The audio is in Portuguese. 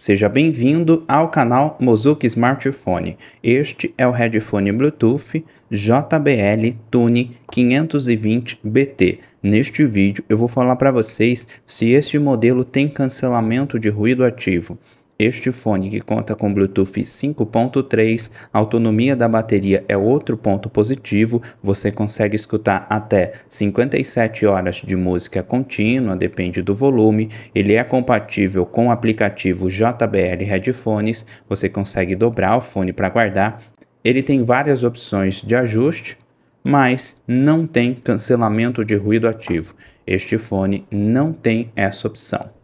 Seja bem-vindo ao canal Mozuki Smartphone. Este é o headphone Bluetooth JBL Tune 520BT. Neste vídeo eu vou falar para vocês se este modelo tem cancelamento de ruído ativo. Este fone que conta com Bluetooth 5.3, autonomia da bateria é outro ponto positivo, você consegue escutar até 57 horas de música contínua, depende do volume. Ele é compatível com o aplicativo JBL Headphones, você consegue dobrar o fone para guardar. Ele tem várias opções de ajuste, mas não tem cancelamento de ruído ativo. Este fone não tem essa opção.